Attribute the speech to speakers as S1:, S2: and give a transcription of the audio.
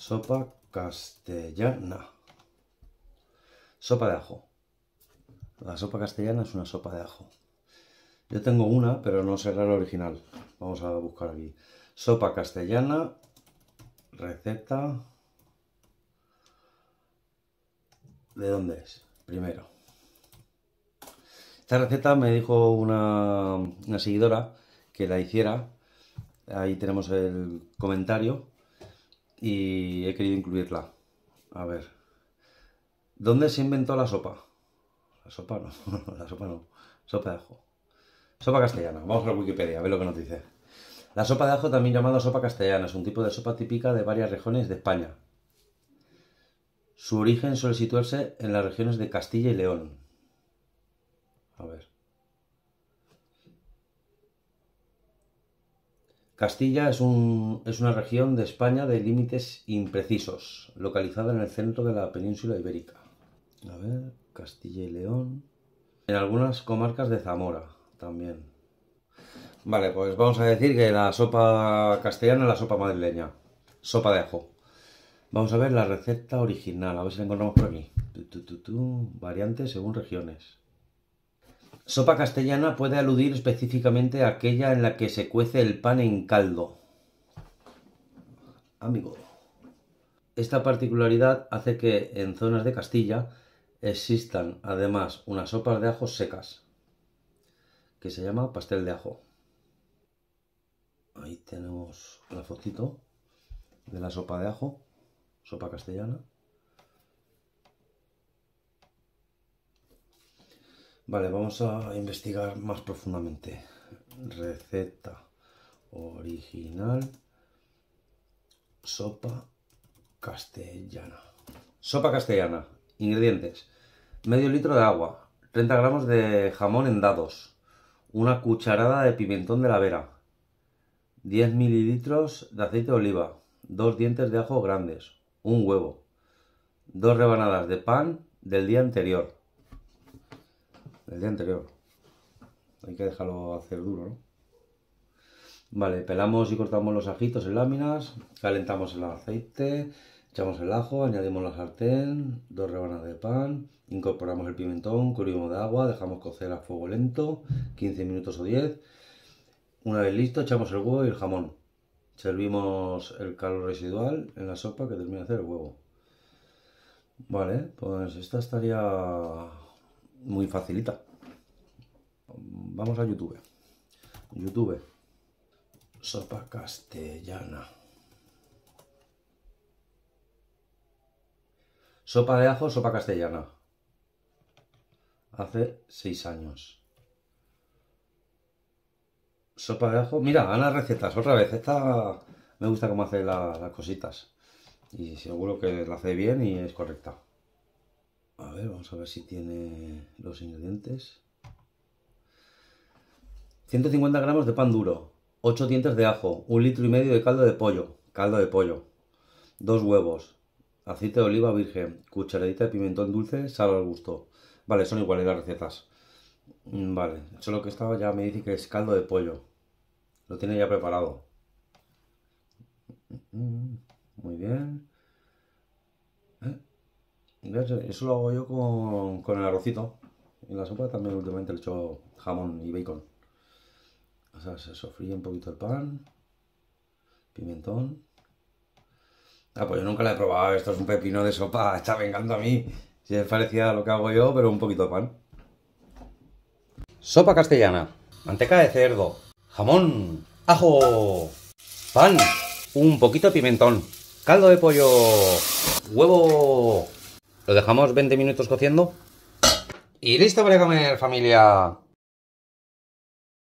S1: Sopa castellana. Sopa de ajo. La sopa castellana es una sopa de ajo. Yo tengo una, pero no será la original. Vamos a buscar aquí. Sopa castellana, receta. ¿De dónde es? Primero. Esta receta me dijo una, seguidora que la hiciera. Ahí tenemos el comentario y he querido incluirla. A ver, ¿dónde se inventó la sopa? La sopa no, la sopa no, sopa de ajo. Sopa castellana, vamos a la Wikipedia, a ver lo que nos dice. La sopa de ajo, también llamada sopa castellana, es un tipo de sopa típica de varias regiones de España. Su origen suele situarse en las regiones de Castilla y León. A ver. Castilla es, es una región de España de límites imprecisos, localizada en el centro de la península ibérica. A ver, Castilla y León. En algunas comarcas de Zamora también. Vale, pues vamos a decir que la sopa castellana es la sopa madrileña. Sopa de ajo. Vamos a ver la receta original, a ver si la encontramos por aquí. Variante según regiones. Sopa castellana puede aludir específicamente a aquella en la que se cuece el pan en caldo. Amigo. Esta particularidad hace que en zonas de Castilla existan además unas sopas de ajo secas, que se llama pastel de ajo. Ahí tenemos la fotito de la sopa de ajo, sopa castellana. Vale, vamos a investigar más profundamente. Receta original. Sopa castellana. Sopa castellana. Ingredientes. Medio litro de agua. 30 gramos de jamón en dados. Una cucharada de pimentón de la vera. 10 mililitros de aceite de oliva. Dos dientes de ajo grandes. Un huevo. Dos rebanadas de pan del día anterior el día anterior. Hay que dejarlo hacer duro, ¿no? Vale, pelamos y cortamos los ajitos en láminas, calentamos el aceite, echamos el ajo, añadimos la sartén, dos rebanas de pan, incorporamos el pimentón, cubrimos de agua, dejamos cocer a fuego lento, 15 minutos o 10. Una vez listo, echamos el huevo y el jamón. Servimos el calor residual en la sopa que termina de hacer el huevo. Vale, pues esta estaría muy facilita. Vamos a YouTube. YouTube. Sopa castellana. Sopa de ajo, sopa castellana. Hace seis años. Sopa de ajo. Mira, las recetas otra vez. Esta me gusta cómo hace las cositas. Y seguro que la hace bien y es correcta. A ver, vamos a ver si tiene los ingredientes. 150 gramos de pan duro, 8 dientes de ajo, un litro y medio de caldo de pollo, caldo de pollo, dos huevos, aceite de oliva virgen, cucharadita de pimentón dulce, sal al gusto. Vale, son iguales las recetas. Mm, vale, solo que estaba ya me dice que es caldo de pollo. Lo tiene ya preparado. Mm, mm, muy bien. Eso lo hago yo con, el arrocito. En la sopa también últimamente le hecho jamón y bacon. O sea, se sofría un poquito el pan, pimentón. Ah, pues yo nunca la he probado. Esto es un pepino de sopa. Está vengando a mí. Si me parecía lo que hago yo, pero un poquito de pan. Sopa castellana. Manteca de cerdo. Jamón. Ajo. Pan. Un poquito de pimentón. Caldo de pollo. Huevo. Lo dejamos 20 minutos cociendo. Y listo para comer, familia.